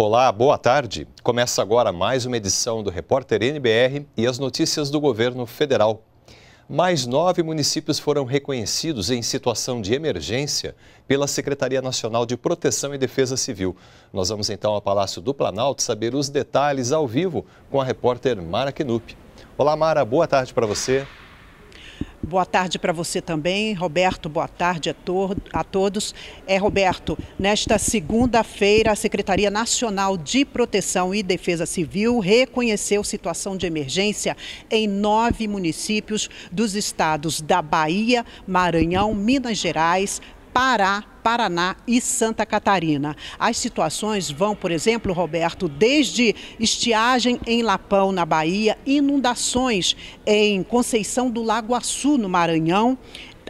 Olá, boa tarde. Começa agora mais uma edição do Repórter NBR e as notícias do governo federal. Mais nove municípios foram reconhecidos em situação de emergência pela Secretaria Nacional de Proteção e Defesa Civil. Nós vamos então ao Palácio do Planalto saber os detalhes ao vivo com a repórter Mara Knupp. Olá, Mara, boa tarde para você. Boa tarde para você também, Roberto. Boa tarde a, to a todos. É, Roberto, nesta segunda-feira, a Secretaria Nacional de Proteção e Defesa Civil reconheceu situação de emergência em nove municípios dos estados da Bahia, Maranhão, Minas Gerais, Pará, Paraná e Santa Catarina. As situações vão, por exemplo, Roberto, desde estiagem em Lapão, na Bahia, inundações em Conceição do Lago Açu, no Maranhão,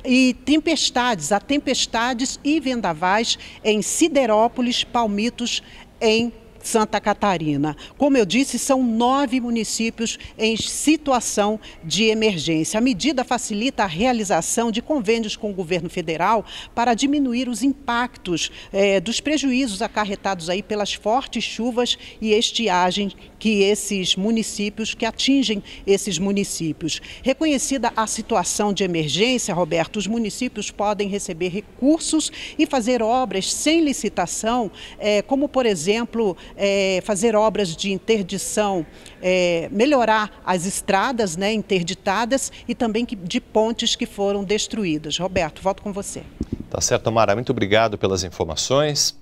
e tempestades, a tempestades e vendavais em Siderópolis, Palmitos, em Santa Catarina. Como eu disse, são nove municípios em situação de emergência. A medida facilita a realização de convênios com o governo federal para diminuir os impactos eh, dos prejuízos acarretados aí pelas fortes chuvas e estiagem que esses municípios, que atingem esses municípios. Reconhecida a situação de emergência, Roberto, os municípios podem receber recursos e fazer obras sem licitação, é, como, por exemplo, é, fazer obras de interdição, é, melhorar as estradas né, interditadas e também que, de pontes que foram destruídas. Roberto, volto com você. Tá certo, Mara. Muito obrigado pelas informações.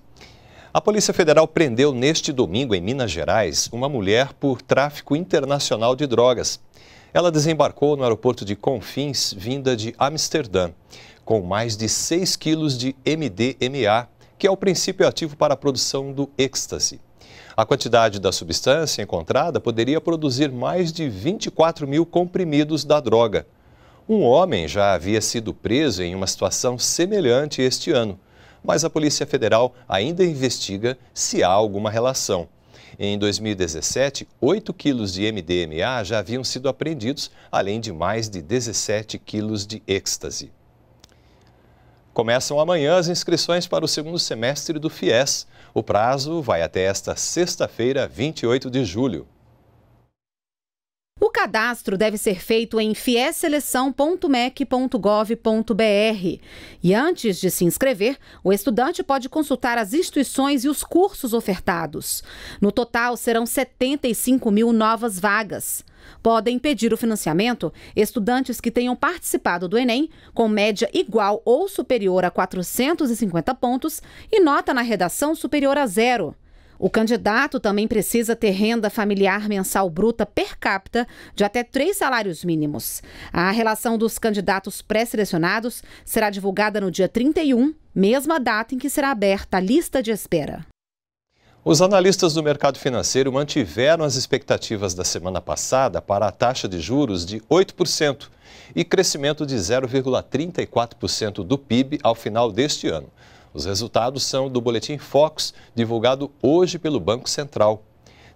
A Polícia Federal prendeu neste domingo, em Minas Gerais, uma mulher por tráfico internacional de drogas. Ela desembarcou no aeroporto de Confins, vinda de Amsterdã, com mais de 6 quilos de MDMA, que é o princípio ativo para a produção do êxtase. A quantidade da substância encontrada poderia produzir mais de 24 mil comprimidos da droga. Um homem já havia sido preso em uma situação semelhante este ano mas a Polícia Federal ainda investiga se há alguma relação. Em 2017, 8 quilos de MDMA já haviam sido apreendidos, além de mais de 17 quilos de êxtase. Começam amanhã as inscrições para o segundo semestre do FIES. O prazo vai até esta sexta-feira, 28 de julho cadastro deve ser feito em fieseleção.mec.gov.br. E antes de se inscrever, o estudante pode consultar as instituições e os cursos ofertados. No total, serão 75 mil novas vagas. Podem pedir o financiamento estudantes que tenham participado do Enem com média igual ou superior a 450 pontos e nota na redação superior a zero. O candidato também precisa ter renda familiar mensal bruta per capita de até três salários mínimos. A relação dos candidatos pré-selecionados será divulgada no dia 31, mesma data em que será aberta a lista de espera. Os analistas do mercado financeiro mantiveram as expectativas da semana passada para a taxa de juros de 8% e crescimento de 0,34% do PIB ao final deste ano. Os resultados são do boletim Fox, divulgado hoje pelo Banco Central.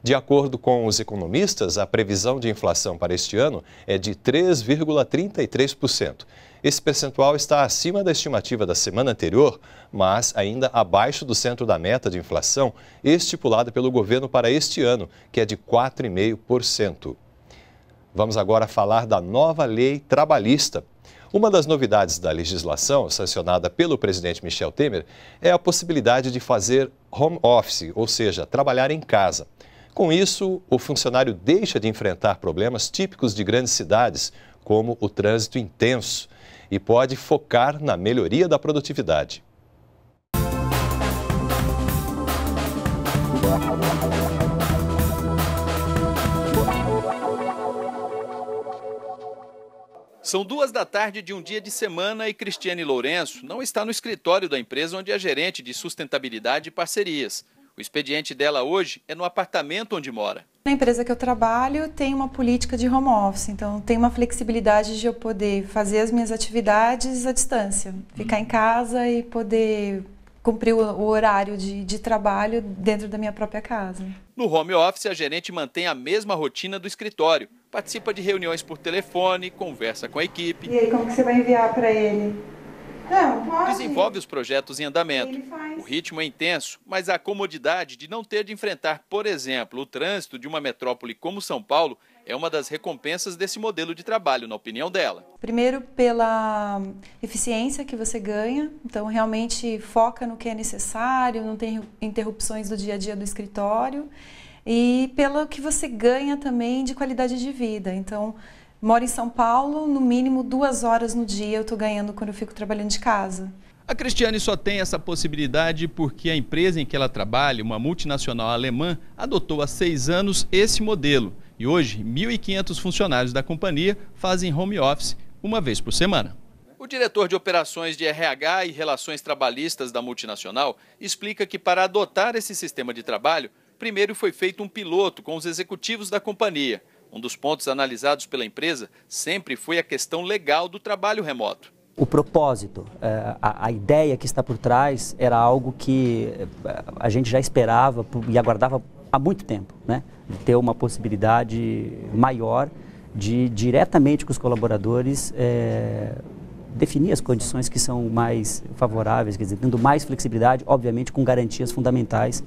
De acordo com os economistas, a previsão de inflação para este ano é de 3,33%. Esse percentual está acima da estimativa da semana anterior, mas ainda abaixo do centro da meta de inflação estipulada pelo governo para este ano, que é de 4,5%. Vamos agora falar da nova lei trabalhista uma das novidades da legislação sancionada pelo presidente Michel Temer é a possibilidade de fazer home office, ou seja, trabalhar em casa. Com isso, o funcionário deixa de enfrentar problemas típicos de grandes cidades, como o trânsito intenso, e pode focar na melhoria da produtividade. São duas da tarde de um dia de semana e Cristiane Lourenço não está no escritório da empresa onde é gerente de sustentabilidade e parcerias. O expediente dela hoje é no apartamento onde mora. Na empresa que eu trabalho tem uma política de home office, então tem uma flexibilidade de eu poder fazer as minhas atividades à distância, ficar em casa e poder cumprir o horário de, de, trabalho dentro da minha própria casa. No home office, a gerente mantém a mesma rotina do escritório. Participa de reuniões por telefone, conversa com a equipe. E aí, como que você vai enviar para ele? Não, pode. Desenvolve os projetos em andamento. O ritmo é intenso, mas a comodidade de não ter de enfrentar, por exemplo, o trânsito de uma metrópole como São Paulo é uma das recompensas desse modelo de trabalho, na opinião dela. Primeiro, pela eficiência que você ganha, então realmente foca no que é necessário, não tem interrupções do dia a dia do escritório, e pelo que você ganha também de qualidade de vida. Então, moro em São Paulo, no mínimo duas horas no dia eu estou ganhando quando eu fico trabalhando de casa. A Cristiane só tem essa possibilidade porque a empresa em que ela trabalha, uma multinacional alemã, adotou há seis anos esse modelo e hoje 1.500 funcionários da companhia fazem home office uma vez por semana. O diretor de operações de RH e relações trabalhistas da multinacional explica que para adotar esse sistema de trabalho, primeiro foi feito um piloto com os executivos da companhia. Um dos pontos analisados pela empresa sempre foi a questão legal do trabalho remoto. O propósito, é, a ideia que está por trás era algo que é, a gente já esperava e aguardava há muito tempo, né? ter uma possibilidade maior de diretamente com os colaboradores é, definir as condições que são mais favoráveis, quer dizer, tendo mais flexibilidade, obviamente com garantias fundamentais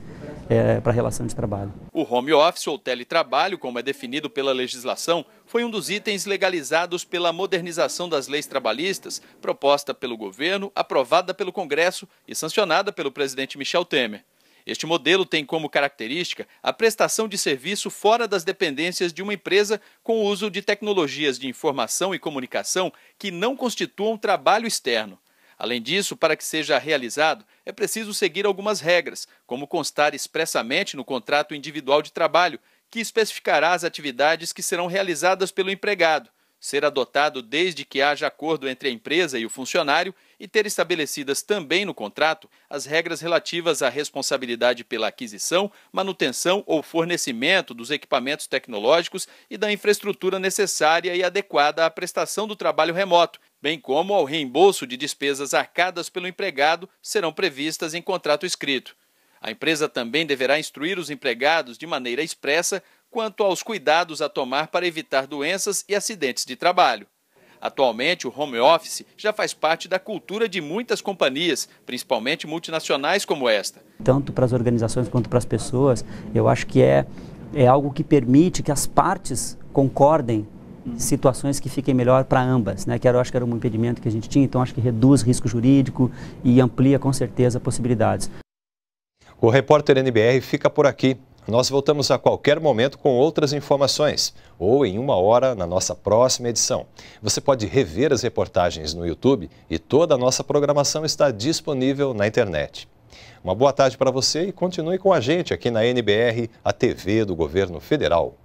é, para a relação de trabalho. O home office ou teletrabalho, como é definido pela legislação, foi um dos itens legalizados pela modernização das leis trabalhistas, proposta pelo governo, aprovada pelo Congresso e sancionada pelo presidente Michel Temer. Este modelo tem como característica a prestação de serviço fora das dependências de uma empresa com o uso de tecnologias de informação e comunicação que não constituam trabalho externo. Além disso, para que seja realizado, é preciso seguir algumas regras, como constar expressamente no contrato individual de trabalho, que especificará as atividades que serão realizadas pelo empregado, ser adotado desde que haja acordo entre a empresa e o funcionário e ter estabelecidas também no contrato as regras relativas à responsabilidade pela aquisição, manutenção ou fornecimento dos equipamentos tecnológicos e da infraestrutura necessária e adequada à prestação do trabalho remoto, bem como ao reembolso de despesas arcadas pelo empregado, serão previstas em contrato escrito. A empresa também deverá instruir os empregados de maneira expressa quanto aos cuidados a tomar para evitar doenças e acidentes de trabalho. Atualmente, o home office já faz parte da cultura de muitas companhias, principalmente multinacionais como esta. Tanto para as organizações quanto para as pessoas, eu acho que é, é algo que permite que as partes concordem situações que fiquem melhor para ambas, né? Que era, eu acho que era um impedimento que a gente tinha, então acho que reduz risco jurídico e amplia com certeza possibilidades. O repórter NBR fica por aqui. Nós voltamos a qualquer momento com outras informações ou em uma hora na nossa próxima edição. Você pode rever as reportagens no YouTube e toda a nossa programação está disponível na internet. Uma boa tarde para você e continue com a gente aqui na NBR, a TV do Governo Federal.